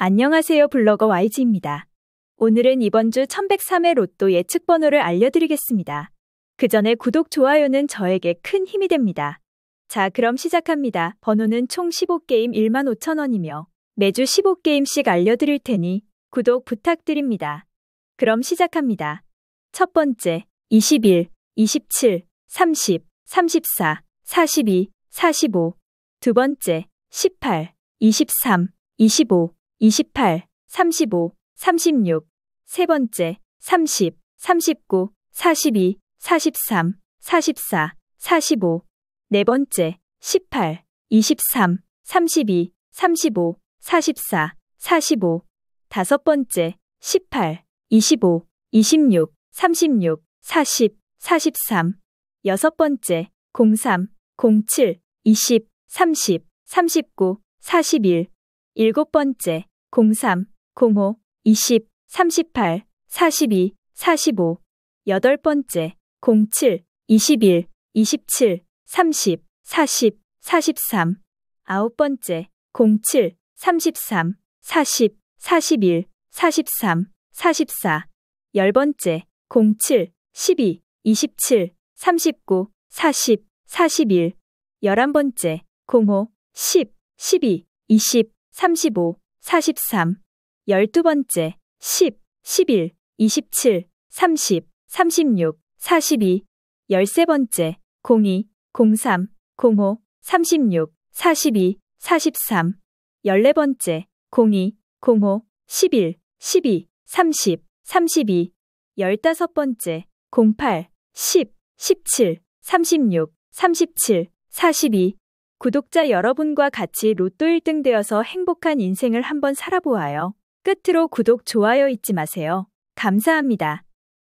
안녕하세요 블로거 YG입니다. 오늘은 이번 주 1103회 로또 예측 번호를 알려드리겠습니다. 그 전에 구독, 좋아요는 저에게 큰 힘이 됩니다. 자 그럼 시작합니다. 번호는 총 15게임 15,000원이며 매주 15게임씩 알려드릴 테니 구독 부탁드립니다. 그럼 시작합니다. 첫 번째, 21, 27, 30, 34, 42, 45. 두 번째, 18, 23, 25. 28, 35, 36, 세 번째, 30, 39, 42, 43, 44, 45, 네 번째, 18, 23, 32, 35, 44, 45, 다섯 번째, 18, 25, 26, 36, 40, 43, 여섯 번째, 03, 07, 20, 30, 39, 41, 일곱 번째, 03, 05, 20, 38, 42, 45, 여덟 번째, 07, 21, 27, 30, 40, 43, 아홉 번째, 07, 33, 40, 41, 43, 44, 열 번째, 07, 12, 27, 39, 40, 41, 열한 번째, 05, 10, 12, 20, 35, 43, 12번째, 10, 11, 27, 30, 36, 42, 13번째, 02, 03, 05, 36, 42, 43, 14번째, 02, 05, 11, 12, 30, 32, 15번째, 08, 10, 17, 36, 37, 42, 구독자 여러분과 같이 로또 1등 되어서 행복한 인생을 한번 살아보아요. 끝으로 구독, 좋아요 잊지 마세요. 감사합니다.